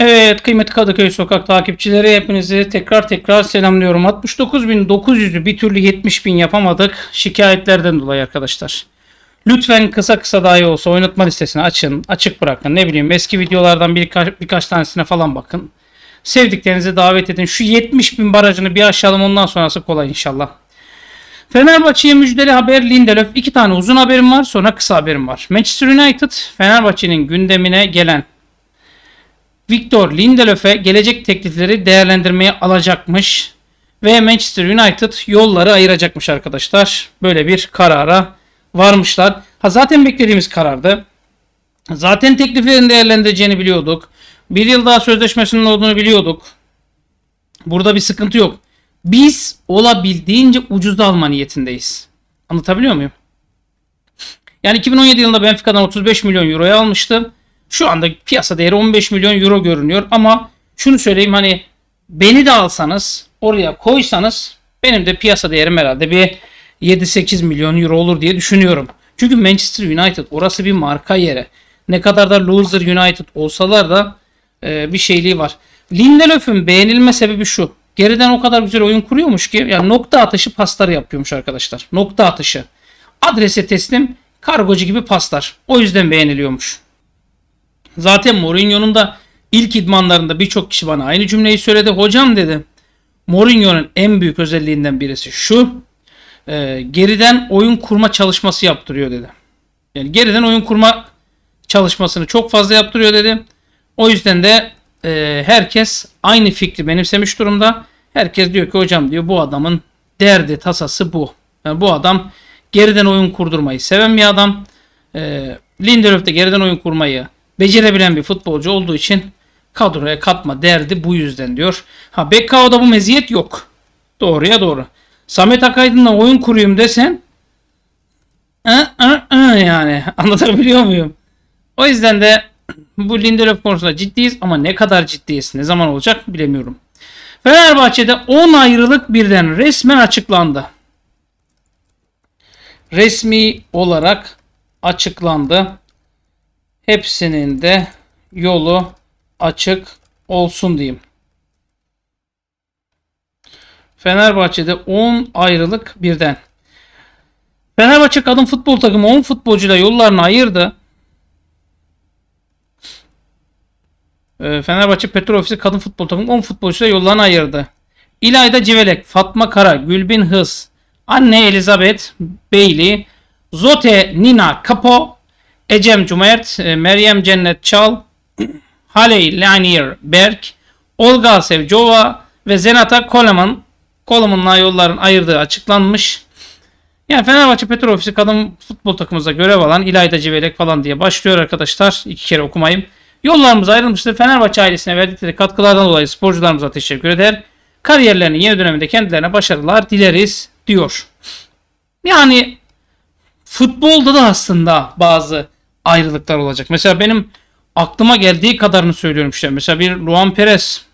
Evet kıymetli Kadıköy Sokak takipçileri hepinizi tekrar tekrar selamlıyorum. 69.900'ü bir türlü 70.000 yapamadık şikayetlerden dolayı arkadaşlar. Lütfen kısa kısa dahi olsa oynatma listesini açın, açık bırakın. Ne bileyim eski videolardan birkaç, birkaç tanesine falan bakın. Sevdiklerinizi davet edin. Şu 70.000 barajını bir aşalım ondan sonrası kolay inşallah. Fenerbahçe'ye müjdeli haber Lindelöf. iki tane uzun haberim var sonra kısa haberim var. Manchester United Fenerbahçe'nin gündemine gelen Victor Lindelöf'e gelecek teklifleri değerlendirmeye alacakmış ve Manchester United yolları ayıracakmış arkadaşlar. Böyle bir karara varmışlar. Ha zaten beklediğimiz karardı. Zaten tekliflerini değerlendireceğini biliyorduk. Bir yıl daha sözleşmesinin olduğunu biliyorduk. Burada bir sıkıntı yok. Biz olabildiğince ucuzda alma niyetindeyiz. Anlatabiliyor muyum? Yani 2017 yılında Benfica'dan 35 milyon euroya almıştım şu anda piyasa değeri 15 milyon euro görünüyor ama şunu söyleyeyim hani beni de alsanız oraya koysanız benim de piyasa değerim herhalde bir 7-8 milyon euro olur diye düşünüyorum. Çünkü Manchester United orası bir marka yeri. Ne kadar da loser United olsalar da e, bir şeyliği var. Lindelöf'ün beğenilme sebebi şu. Geriden o kadar güzel oyun kuruyormuş ki yani nokta atışı pasları yapıyormuş arkadaşlar. Nokta atışı. Adrese teslim kargocu gibi paslar. O yüzden beğeniliyormuş. Zaten Mourinho'nun da ilk idmanlarında birçok kişi bana aynı cümleyi söyledi. Hocam dedi Mourinho'nun en büyük özelliğinden birisi şu. E, geriden oyun kurma çalışması yaptırıyor dedi. Yani geriden oyun kurma çalışmasını çok fazla yaptırıyor dedi. O yüzden de e, herkes aynı fikri benimsemiş durumda. Herkes diyor ki hocam diyor bu adamın derdi tasası bu. Yani bu adam geriden oyun kurdurmayı seven bir adam. E, Lindelöf de geriden oyun kurmayı becerebilen bir futbolcu olduğu için kadroya katma derdi bu yüzden diyor. Ha Bekkao'da bu meziyet yok. Doğruya doğru. Samet Akaydın'la oyun kuruyum desen ı, ı, ı yani anlatabiliyor muyum? O yüzden de bu Lindelof konusunda ciddiyiz ama ne kadar ciddiyiz ne zaman olacak bilemiyorum. Fenerbahçe'de 10 ayrılık birden resmen açıklandı. Resmi olarak açıklandı hepsinin de yolu açık olsun diyeyim. Fenerbahçe'de 10 ayrılık birden. Fenerbahçe kadın futbol takımı 10 futbolcuyla yollarını ayırdı. Ee, Fenerbahçe Petrol kadın futbol takımı 10 futbolcuyla yollarını ayırdı. İlayda Civelek, Fatma Kara, Gülbin Hız, Anne Elizabeth Bailey, Zote Nina Kapo, Ecem Cumert, e, Meryem Cennet Çal, Haley Lanier Berk, Olga Sevcova ve Zenata Coleman. Coleman'la yolların ayırdığı açıklanmış. Yani Fenerbahçe Petrol Ofisi kadın futbol takımımıza görev alan İlayda Civelek falan diye başlıyor arkadaşlar. İki kere okumayayım. Yollarımız ayrılmıştır. Fenerbahçe ailesine verdikleri katkılardan dolayı sporcularımıza teşekkür eder. Kariyerlerinin yeni döneminde kendilerine başarılar dileriz diyor. Yani futbolda da aslında bazı ayrılıklar olacak. Mesela benim aklıma geldiği kadarını söylüyorum işte. Mesela bir Luan Perez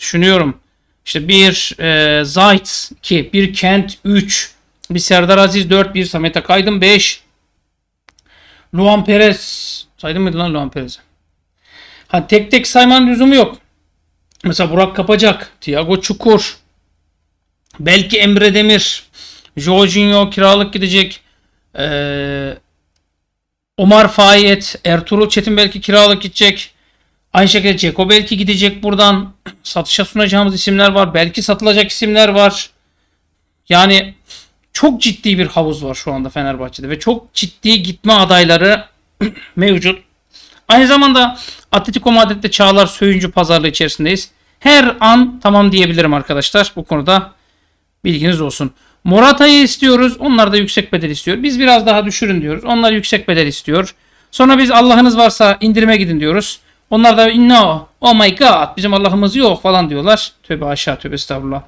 düşünüyorum. İşte bir e, Zayt 2, bir Kent 3, bir Serdar Aziz 4, bir Samet Akaydın 5. Luan Perez. Saydım mıydı lan Luan Perez'i? Ha tek tek saymanın lüzumu yok. Mesela Burak Kapacak, Thiago Çukur, belki Emre Demir, Jorginho kiralık gidecek, ee, Omar Fayet, Ertuğrul Çetin belki kiralık gidecek. Aynı şekilde Ceko belki gidecek buradan. Satışa sunacağımız isimler var. Belki satılacak isimler var. Yani çok ciddi bir havuz var şu anda Fenerbahçe'de ve çok ciddi gitme adayları mevcut. Aynı zamanda Atletico Madrid'de Çağlar Söyüncü pazarlığı içerisindeyiz. Her an tamam diyebilirim arkadaşlar. Bu konuda bilginiz olsun. Morata'yı istiyoruz. Onlar da yüksek bedel istiyor. Biz biraz daha düşürün diyoruz. Onlar yüksek bedel istiyor. Sonra biz Allah'ınız varsa indirime gidin diyoruz. Onlar da no, oh my god bizim Allah'ımız yok falan diyorlar. Tövbe aşağı tövbe estağfurullah.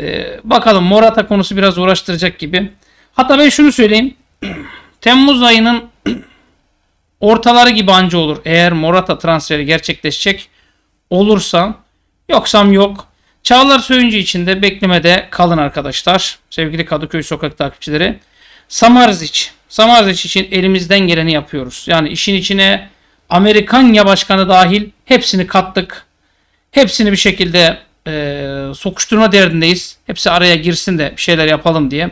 Ee, bakalım Morata konusu biraz uğraştıracak gibi. Hatta ben şunu söyleyeyim. Temmuz ayının ortaları gibi anca olur. Eğer Morata transferi gerçekleşecek olursa yoksam yok. Çağlar Söyüncü için de beklemede kalın arkadaşlar. Sevgili Kadıköy Sokak takipçileri. Samarzic. Samarzic için elimizden geleni yapıyoruz. Yani işin içine Amerikan ya başkanı dahil hepsini kattık. Hepsini bir şekilde e, sokuşturma derdindeyiz. Hepsi araya girsin de bir şeyler yapalım diye.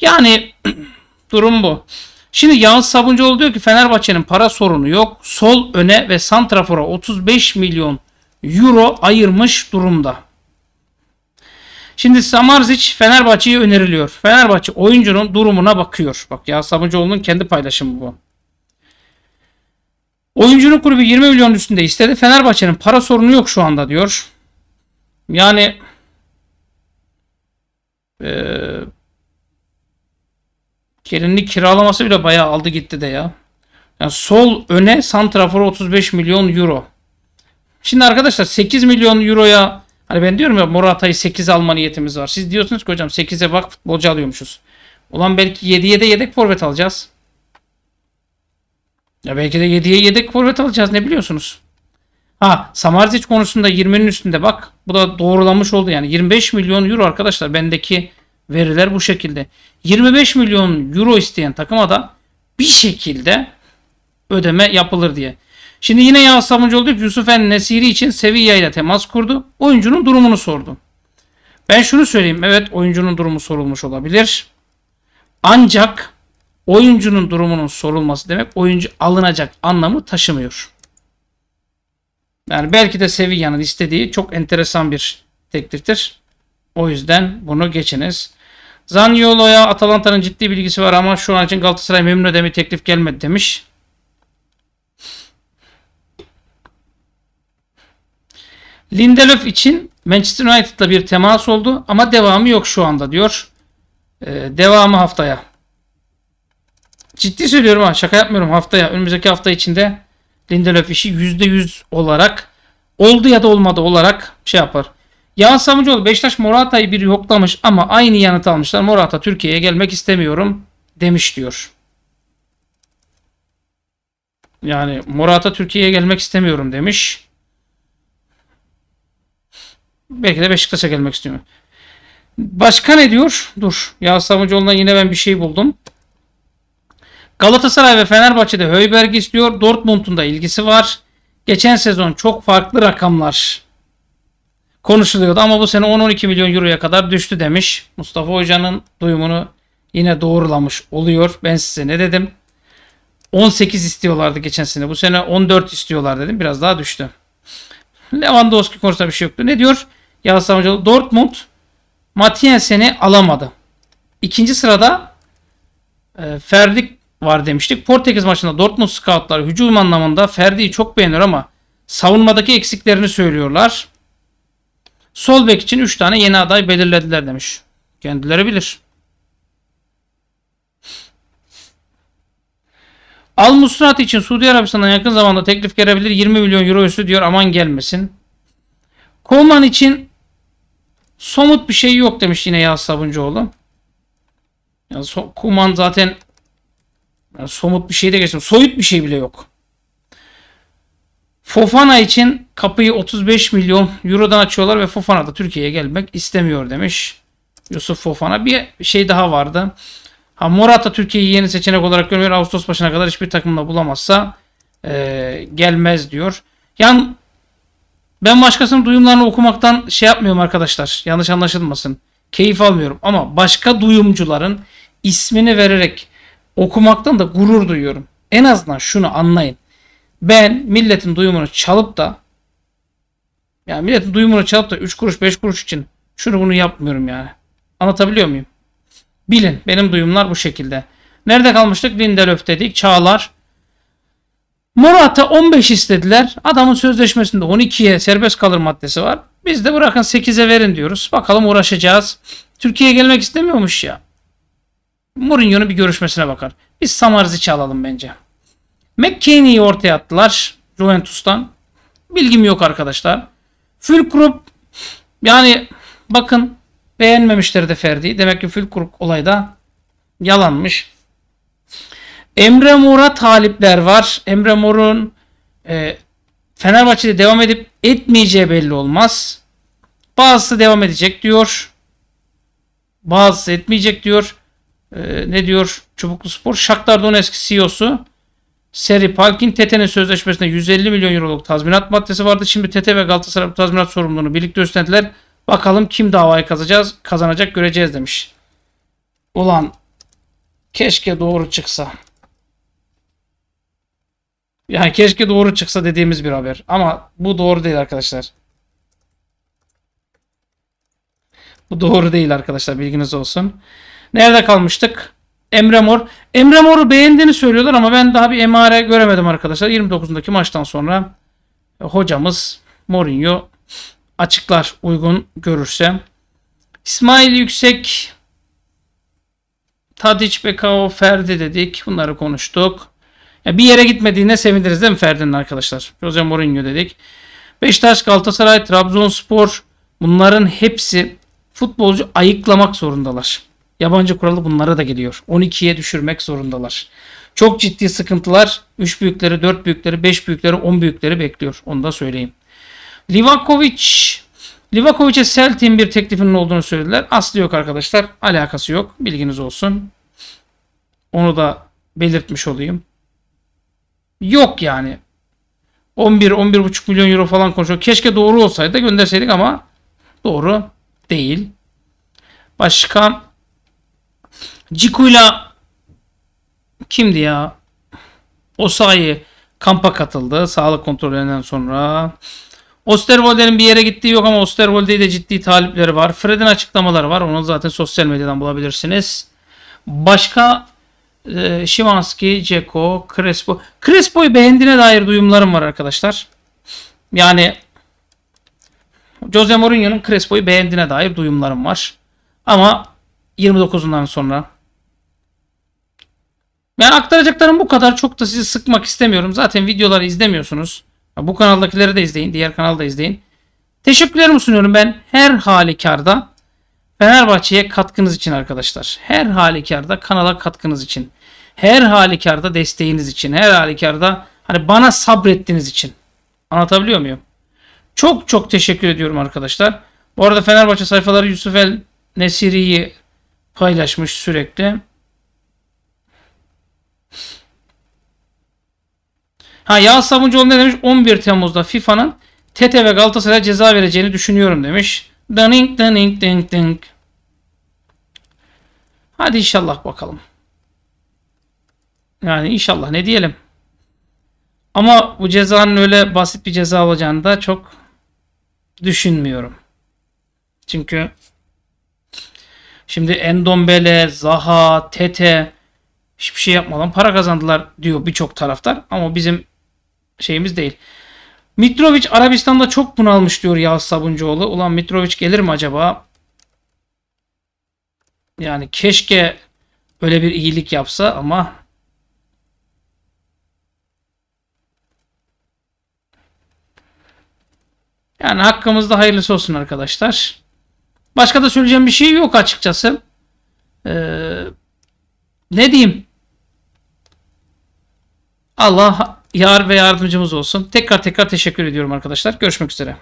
Yani durum bu. Şimdi Yağız Sabuncuoğlu diyor ki Fenerbahçe'nin para sorunu yok. Sol öne ve santrafora 35 milyon euro ayırmış durumda. Şimdi Samarzic Fenerbahçe'ye öneriliyor. Fenerbahçe oyuncunun durumuna bakıyor. Bak ya Sabuncuoğlu'nun kendi paylaşımı bu. Oyuncunun kulübü 20 milyon üstünde istedi. Fenerbahçe'nin para sorunu yok şu anda diyor. Yani e, Kerinlik kiralaması bile bayağı aldı gitti de ya. Yani sol öne santrafor 35 milyon euro. Şimdi arkadaşlar 8 milyon euroya hani ben diyorum ya Morata'yı 8 alma niyetimiz var. Siz diyorsunuz ki hocam 8'e bak futbolcu alıyormuşuz. Ulan belki 7'ye de yedek forvet alacağız. Ya belki de 7'ye yedek forvet alacağız ne biliyorsunuz. Ha Samarzic konusunda 20'nin üstünde bak. Bu da doğrulamış oldu yani. 25 milyon euro arkadaşlar bendeki veriler bu şekilde. 25 milyon euro isteyen takıma da bir şekilde ödeme yapılır diye. Şimdi yine Yağız Samuncioğlu Yusuf En Nesiri için Sevilla ile temas kurdu. Oyuncunun durumunu sordu. Ben şunu söyleyeyim. Evet oyuncunun durumu sorulmuş olabilir. Ancak oyuncunun durumunun sorulması demek oyuncu alınacak anlamı taşımıyor. Yani belki de Sevilla'nın istediği çok enteresan bir tekliftir. O yüzden bunu geçiniz. Zaniolo'ya Atalanta'nın ciddi bilgisi var ama şu an için Galatasaray memnun ödemi teklif gelmedi demiş. Lindelöf için Manchester United'la bir temas oldu ama devamı yok şu anda diyor. Ee, devamı haftaya. Ciddi söylüyorum ha şaka yapmıyorum haftaya. Önümüzdeki hafta içinde Lindelöf işi %100 olarak oldu ya da olmadı olarak şey yapar. Yağan Samucoğlu Beşiktaş Morata'yı bir yoklamış ama aynı yanıt almışlar. Morata Türkiye'ye gelmek istemiyorum demiş diyor. Yani Morata Türkiye'ye gelmek istemiyorum demiş. Belki de Beşiktaş'a gelmek istiyor. Başka ne diyor? Dur. Yağız Savuncuoğlu'ndan yine ben bir şey buldum. Galatasaray ve Fenerbahçe'de Höyberg istiyor. Dortmund'un da ilgisi var. Geçen sezon çok farklı rakamlar konuşuluyordu ama bu sene 10-12 milyon euroya kadar düştü demiş. Mustafa Hoca'nın duyumunu yine doğrulamış oluyor. Ben size ne dedim? 18 istiyorlardı geçen sene. Bu sene 14 istiyorlar dedim. Biraz daha düştü. Lewandowski konusunda bir şey yoktu. Ne diyor? Yağız Savcıoğlu. Dortmund Matiensen'i alamadı. İkinci sırada e, Ferdi var demiştik. Portekiz maçında Dortmund scoutları hücum anlamında Ferdi'yi çok beğeniyor ama savunmadaki eksiklerini söylüyorlar. Sol bek için 3 tane yeni aday belirlediler demiş. Kendileri bilir. Al Musrat için Suudi Arabistan'dan yakın zamanda teklif gelebilir. 20 milyon euro üstü diyor aman gelmesin. Koman için Somut bir şey yok demiş yine Yağız Sabuncuoğlu. Yani so Kuman zaten yani somut bir şey de geçtim. Soyut bir şey bile yok. Fofana için kapıyı 35 milyon eurodan açıyorlar ve Fofana da Türkiye'ye gelmek istemiyor demiş. Yusuf Fofana. Bir şey daha vardı. Ha, Morata Türkiye'yi yeni seçenek olarak görmüyor. Ağustos başına kadar hiçbir takımla bulamazsa e, gelmez diyor. Yani ben başkasının duyumlarını okumaktan şey yapmıyorum arkadaşlar. Yanlış anlaşılmasın. Keyif almıyorum ama başka duyumcuların ismini vererek okumaktan da gurur duyuyorum. En azından şunu anlayın. Ben milletin duyumunu çalıp da yani milletin duyumunu çalıp da 3 kuruş 5 kuruş için şunu bunu yapmıyorum yani. Anlatabiliyor muyum? Bilin benim duyumlar bu şekilde. Nerede kalmıştık? Lindelöf dedik. Çağlar. Morata 15 istediler. Adamın sözleşmesinde 12'ye serbest kalır maddesi var. Biz de bırakın 8'e verin diyoruz. Bakalım uğraşacağız. Türkiye'ye gelmek istemiyormuş ya. Mourinho'nun bir görüşmesine bakar. Biz Samarzic'i alalım bence. McKinney'i ortaya attılar. Juventus'tan. Bilgim yok arkadaşlar. Fülkrup yani bakın beğenmemişler de Ferdi. Demek ki Fülkrup olayda yalanmış. Emre Mor'a talipler var. Emre Mor'un e, Fenerbahçe'de devam edip etmeyeceği belli olmaz. Bazısı devam edecek diyor. Bazısı etmeyecek diyor. E, ne diyor Çubuklu Spor? Shakhtar Donetsk CEO'su Seri Palkin Tete'nin sözleşmesinde 150 milyon euroluk tazminat maddesi vardı. Şimdi Tete ve Galatasaray tazminat sorumluluğunu birlikte üstlendiler. Bakalım kim davayı kazacağız, kazanacak göreceğiz demiş. Ulan keşke doğru çıksa. Yani keşke doğru çıksa dediğimiz bir haber. Ama bu doğru değil arkadaşlar. Bu doğru değil arkadaşlar bilginiz olsun. Nerede kalmıştık? Emre Mor. Emre Mor'u beğendiğini söylüyorlar ama ben daha bir emare göremedim arkadaşlar. 29'undaki maçtan sonra e, hocamız Mourinho açıklar uygun görürse. İsmail Yüksek, Tadic, Bekao, Ferdi dedik. Bunları konuştuk bir yere gitmediğine seviniriz değil mi Ferdi'nin arkadaşlar? Jose Mourinho dedik. Beşiktaş, Galatasaray, Trabzonspor bunların hepsi futbolcu ayıklamak zorundalar. Yabancı kuralı bunlara da geliyor. 12'ye düşürmek zorundalar. Çok ciddi sıkıntılar 3 büyükleri, 4 büyükleri, 5 büyükleri, 10 büyükleri bekliyor. Onu da söyleyeyim. Livakovic Livakovic'e Celtic'in bir teklifinin olduğunu söylediler. Aslı yok arkadaşlar. Alakası yok. Bilginiz olsun. Onu da belirtmiş olayım yok yani. 11 11,5 milyon euro falan konuşuyor. Keşke doğru olsaydı gönderseydik ama doğru değil. Başka Ciku'yla kimdi ya? Osayi kampa katıldı sağlık kontrollerinden sonra. Osterwolde'nin bir yere gittiği yok ama Osterwolde'ye ciddi talipleri var. Fred'in açıklamaları var. Onu zaten sosyal medyadan bulabilirsiniz. Başka e, ee, Ceko, Crespo. Crespo'yu beğendiğine dair duyumlarım var arkadaşlar. Yani Jose Mourinho'nun Crespo'yu beğendiğine dair duyumlarım var. Ama 29'undan sonra. Yani aktaracaklarım bu kadar. Çok da sizi sıkmak istemiyorum. Zaten videoları izlemiyorsunuz. Bu kanaldakileri de izleyin. Diğer kanalda izleyin. Teşekkürlerimi sunuyorum ben her halükarda Fenerbahçe'ye katkınız için arkadaşlar. Her halükarda kanala katkınız için her halükarda desteğiniz için, her halükarda hani bana sabrettiğiniz için. Anlatabiliyor muyum? Çok çok teşekkür ediyorum arkadaşlar. Bu arada Fenerbahçe sayfaları Yusuf El Nesiri'yi paylaşmış sürekli. Ha Yağız Sabuncuoğlu ne demiş? 11 Temmuz'da FIFA'nın Tete ve Galatasaray'a ceza vereceğini düşünüyorum demiş. Danink danink danink danink. Hadi inşallah bakalım. Yani inşallah ne diyelim. Ama bu cezanın öyle basit bir ceza olacağını da çok düşünmüyorum. Çünkü şimdi Endombele, Zaha, Tete hiçbir şey yapmadan para kazandılar diyor birçok taraftar. Ama bizim şeyimiz değil. Mitrovic Arabistan'da çok bunalmış diyor Yağız Sabuncuoğlu. Ulan Mitrovic gelir mi acaba? Yani keşke öyle bir iyilik yapsa ama Yani hakkımızda hayırlısı olsun arkadaşlar. Başka da söyleyeceğim bir şey yok açıkçası. Ee, ne diyeyim? Allah yar ve yardımcımız olsun. Tekrar tekrar teşekkür ediyorum arkadaşlar. Görüşmek üzere.